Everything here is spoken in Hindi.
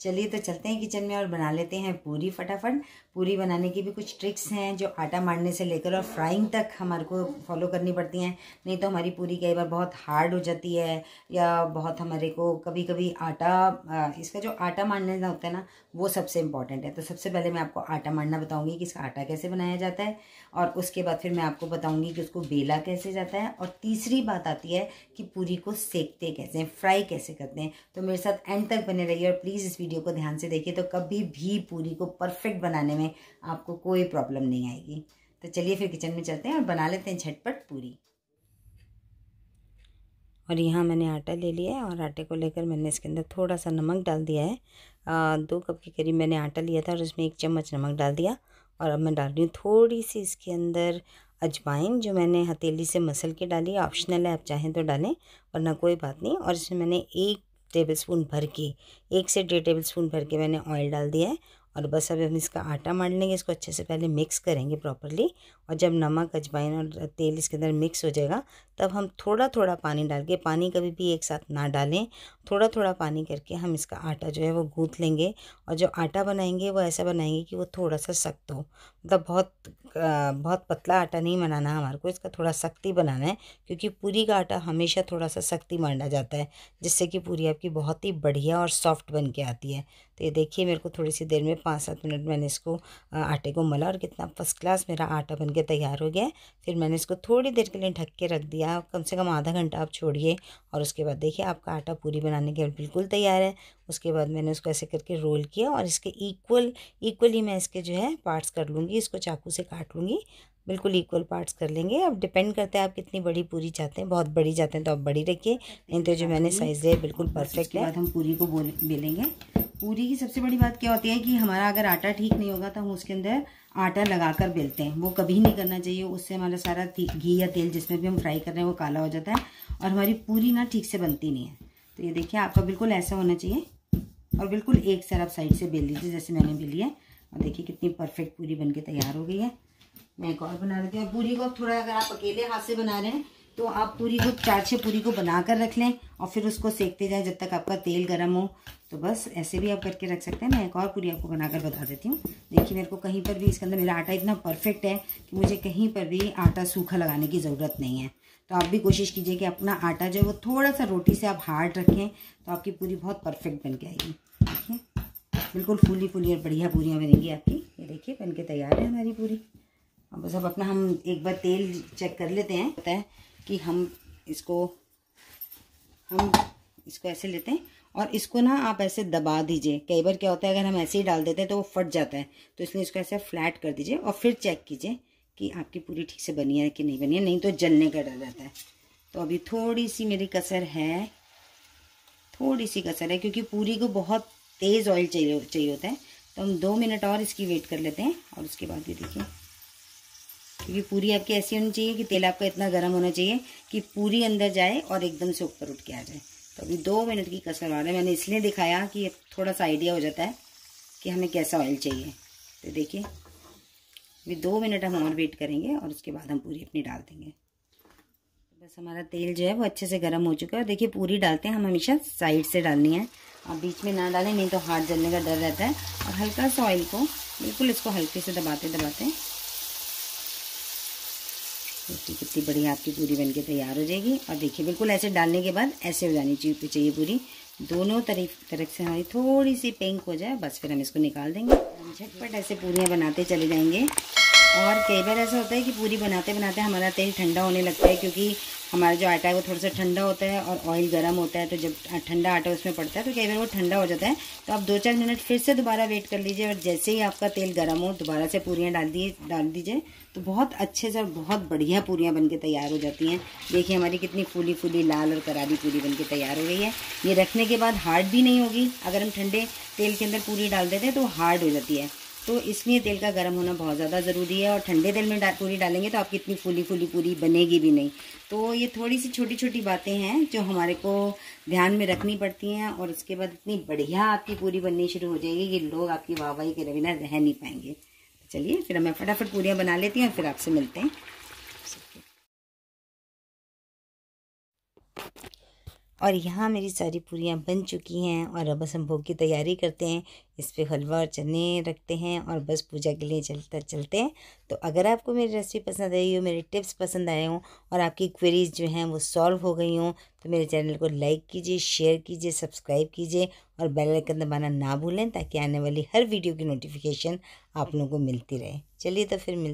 चलिए तो चलते हैं किचन में और बना लेते हैं पूरी फटाफट पूरी बनाने की भी कुछ ट्रिक्स हैं जो आटा मारने से लेकर और फ्राइंग तक हमारे को फॉलो करनी पड़ती हैं नहीं तो हमारी पूरी कई बार बहुत हार्ड हो जाती है या बहुत हमारे को कभी कभी आटा इसका जो आटा मारने होता है ना वो सबसे इम्पॉर्टेंट है तो सबसे पहले मैं आपको आटा मारना बताऊँगी कि इसका आटा कैसे बनाया जाता है और उसके बाद फिर मैं आपको बताऊँगी कि उसको बेला कैसे जाता है और तीसरी बात आती है कि पूरी को सेकते कैसे फ्राई कैसे करते हैं तो मेरे साथ एंड तक बने रहिए और प्लीज़ इस वीडियो को ध्यान से देखिए तो कभी भी पूरी को परफेक्ट बनाने में आपको कोई प्रॉब्लम नहीं आएगी तो चलिए फिर किचन में चलते हैं और बना लेते हैं झटपट पूरी और यहाँ मैंने आटा ले लिया है और आटे को लेकर मैंने इसके अंदर थोड़ा सा नमक डाल दिया है आ, दो कप के करीब मैंने आटा लिया था और उसमें एक चम्मच नमक डाल दिया और अब मैं डाल रही हूँ थोड़ी सी इसके अंदर अजवाइन जो मैंने हथेली से मसल के डाली ऑप्शनल है आप चाहें तो डालें वरना कोई बात नहीं और इसमें मैंने एक टेबल स्पून भर के एक से डेढ़ टेबल स्पून भर के मैंने ऑयल डाल दिया है और बस अभी हम इसका आटा मान लेंगे इसको अच्छे से पहले मिक्स करेंगे प्रॉपरली और जब नमक अजवाइन और तेल इसके अंदर मिक्स हो जाएगा तब हम थोड़ा थोड़ा पानी डाल के पानी कभी भी एक साथ ना डालें थोड़ा थोड़ा पानी करके हम इसका आटा जो है वो गूँथ लेंगे और जो आटा बनाएंगे वो ऐसा बनाएंगे कि वो थोड़ा सा सख्त हो मतलब बहुत बहुत पतला आटा नहीं बनाना हमारे को इसका थोड़ा सख्ती बनाना है क्योंकि पूरी का आटा हमेशा थोड़ा सा सख्ती मारना जाता है जिससे कि पूरी आपकी बहुत ही बढ़िया और सॉफ्ट बन के आती है तो ये देखिए मेरे को थोड़ी सी देर में पाँच सात मिनट मैंने इसको आटे को मला और कितना फर्स्ट क्लास मेरा आटा बन के तैयार हो गया फिर मैंने इसको थोड़ी देर के लिए ढक के रख दिया कम से कम आधा घंटा आप छोड़िए और उसके बाद देखिए आपका आटा पूरी बनाने के लिए बिल्कुल तैयार है उसके बाद मैंने उसको ऐसे करके रोल किया और इसके इक्वल इक्वली मैं इसके जो है पार्ट्स कर लूँगी इसको चाकू से काट लूँगी बिल्कुल इक्वल पार्ट्स कर लेंगे अब डिपेंड करते हैं आप कितनी बड़ी पूरी चाहते हैं बहुत बड़ी चाहते हैं तो आप बड़ी रखिए नहीं तो जो मैंने साइज़ है बिल्कुल परफेक्ट है हम पूरी को बोल बेलेंगे पूरी की सबसे बड़ी बात क्या होती है कि हमारा अगर आटा ठीक नहीं होगा तो हम उसके अंदर आटा लगाकर बेलते हैं वो कभी नहीं करना चाहिए उससे हमारा सारा घी या तेल जिसमें भी हम फ्राई कर रहे हैं वो काला हो जाता है और हमारी पूरी ना ठीक से बनती नहीं है तो ये देखिए आपका बिल्कुल ऐसा होना चाहिए और बिल्कुल एक सर आप साइड से बेल लीजिए जैसे मैंने बेली है और देखिए कितनी परफेक्ट पूरी बन के तैयार हो गई है मैं एक और बना देती हूँ पूरी को थोड़ा अगर आप अकेले हाथ से बना रहे हैं तो आप पूरी को चार छः पूरी को बना कर रख लें और फिर उसको सेकते जाएं जब तक आपका तेल गर्म हो तो बस ऐसे भी आप करके रख सकते हैं मैं एक और पूरी आपको बनाकर बता देती हूँ देखिए मेरे को कहीं पर भी इसके अंदर मेरा आटा इतना परफेक्ट है कि मुझे कहीं पर भी आटा सूखा लगाने की ज़रूरत नहीं है तो आप भी कोशिश कीजिए कि अपना आटा जो है वो थोड़ा सा रोटी से आप हार्ड रखें तो आपकी पूरी बहुत परफेक्ट बन के आएगी देखिए बिल्कुल फूली फूली और बढ़िया पूरियाँ बनेंगी आपकी ये देखिए बन के तैयार है हमारी पूरी अब बस अब अपना हम एक बार तेल चेक कर लेते हैं पता है कि हम इसको हम इसको ऐसे लेते हैं और इसको ना आप ऐसे दबा दीजिए कई बार क्या होता है अगर हम ऐसे ही डाल देते हैं तो वो फट जाता है तो इसलिए इसको ऐसे फ्लैट कर दीजिए और फिर चेक कीजिए कि आपकी पूरी ठीक से बनी है कि नहीं बनी है नहीं तो जलने का डर रहता है तो अभी थोड़ी सी मेरी कसर है थोड़ी सी कसर है क्योंकि पूरी को बहुत तेज़ ऑयल चाहिए चाहिए होता है तो हम दो मिनट और इसकी वेट कर लेते हैं और उसके बाद ये देखिए क्योंकि पूरी आपकी ऐसी होनी चाहिए कि तेल आपका इतना गर्म होना चाहिए कि पूरी अंदर जाए और एकदम से ऊपर उठ के आ जाए तो अभी दो मिनट की कसर मार है मैंने इसलिए दिखाया कि थोड़ा सा आइडिया हो जाता है कि हमें कैसा ऑयल चाहिए तो देखिए अभी दो मिनट हम और वेट करेंगे और उसके बाद हम पूरी अपनी डाल देंगे बस हमारा तेल जो है वो अच्छे से गर्म हो चुका है और देखिए पूरी डालते हैं हम हमेशा साइड से डालनी है आप बीच में ना डालें नहीं तो हाथ जलने का डर रहता है और हल्का सा ऑयल को बिल्कुल इसको हल्के से दबाते दबाते देखिए कितनी बढ़िया आपकी पूरी बन के तैयार हो जाएगी और देखिए बिल्कुल ऐसे डालने के बाद ऐसे हो जानी चाहिए चाहिए पूरी दोनों तरफ तरफ से हमारी थोड़ी सी पिंक हो जाए बस फिर हम इसको निकाल देंगे हम झटपट ऐसे पूरियाँ बनाते चले जाएंगे और कई बार ऐसा होता है कि पूरी बनाते बनाते हमारा तेल ठंडा होने लगता है क्योंकि हमारा जो आटा है वो थोड़ा सा ठंडा होता है और ऑयल गर्म होता है तो जब ठंडा आटा उसमें पड़ता है तो कई बार वो ठंडा हो जाता है तो आप दो चार मिनट फिर से दोबारा वेट कर लीजिए और जैसे ही आपका तेल गर्म हो दोबारा से पूरियाँ डाल दिए डाल दीजिए तो बहुत अच्छे से और बहुत बढ़िया पूरियाँ बन तैयार हो जाती हैं देखिए हमारी कितनी फूली फूली लाल और करारी पूरी बन तैयार हो गई है ये रखने के बाद हार्ड भी नहीं होगी अगर हम ठंडे तेल के अंदर पूरी डाल देते हैं तो हार्ड हो जाती है तो इसलिए तेल का गर्म होना बहुत ज़्यादा ज़रूरी है और ठंडे तेल में डा, पूरी डालेंगे तो आपकी इतनी फूली फूली पूरी बनेगी भी नहीं तो ये थोड़ी सी छोटी छोटी बातें हैं जो हमारे को ध्यान में रखनी पड़ती हैं और उसके बाद इतनी बढ़िया आपकी पूरी बननी शुरू हो जाएगी कि लोग आपकी वाहवाही के रविना रह नहीं पाएंगे तो चलिए फिर मैं फटाफट पूरियाँ बना लेती हूँ फिर आपसे मिलते हैं और यहाँ मेरी सारी पूरियाँ बन चुकी हैं और अब बस हम भोग की तैयारी करते हैं इस पर हलवा और चने रखते हैं और बस पूजा के लिए चलते चलते हैं तो अगर आपको मेरी रेसिपी पसंद आई हो मेरे टिप्स पसंद आए हों और आपकी क्वेरीज जो हैं वो सॉल्व हो गई हों तो मेरे चैनल को लाइक कीजिए शेयर कीजिए सब्सक्राइब कीजिए और बेल आइकन दबाना ना भूलें ताकि आने वाली हर वीडियो की नोटिफिकेशन आप लोगों को मिलती रहे चलिए तो फिर मिल